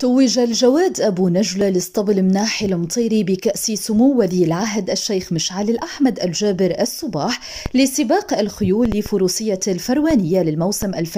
توج الجواد أبو نجلة لاسطبل مناح المطيري بكأس سمو ولي العهد الشيخ مشعل الأحمد الجابر الصباح لسباق الخيول لفروسية الفروانية للموسم 2020-2021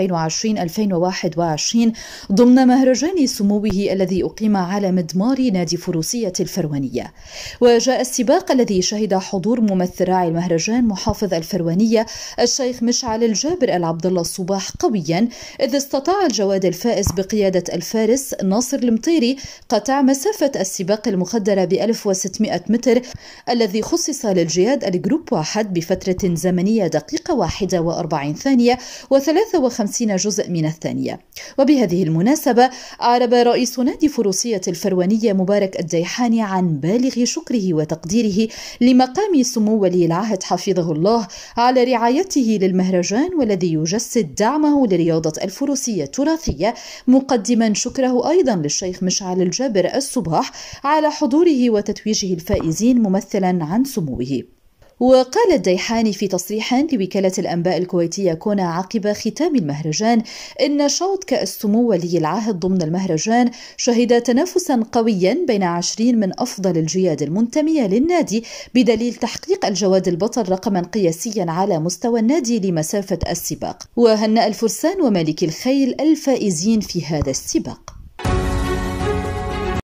ضمن مهرجان سموه الذي أقيم على مدمار نادي فروسية الفروانية وجاء السباق الذي شهد حضور ممثل راعي المهرجان محافظ الفروانية الشيخ مشعل الجابر العبدالله الصباح قويا إذ استطاع الجواد الفائز بقيادة الفارس نصر ناصر المطيري قطع مسافة السباق المخدرة ب 1600 متر الذي خصص للجهاد الجروب واحد بفترة زمنية دقيقة واحدة و40 ثانية و53 جزء من الثانية وبهذه المناسبة أعرب رئيس نادي فروسية الفروانية مبارك الديحاني عن بالغ شكره وتقديره لمقام سمو ولي العهد حفظه الله على رعايته للمهرجان والذي يجسد دعمه لرياضة الفروسية التراثية مقدما شكره أيضا للشيخ مشعل الجابر الصباح على حضوره وتتويجه الفائزين ممثلا عن سموه وقال الديحاني في تصريح لوكالة الأنباء الكويتية كونا عقب ختام المهرجان إن شوط كأس سمو ولي العهد ضمن المهرجان شهد تنافسا قويا بين عشرين من أفضل الجياد المنتمية للنادي بدليل تحقيق الجواد البطل رقما قياسيا على مستوى النادي لمسافة السباق وهنأ الفرسان ومالك الخيل الفائزين في هذا السباق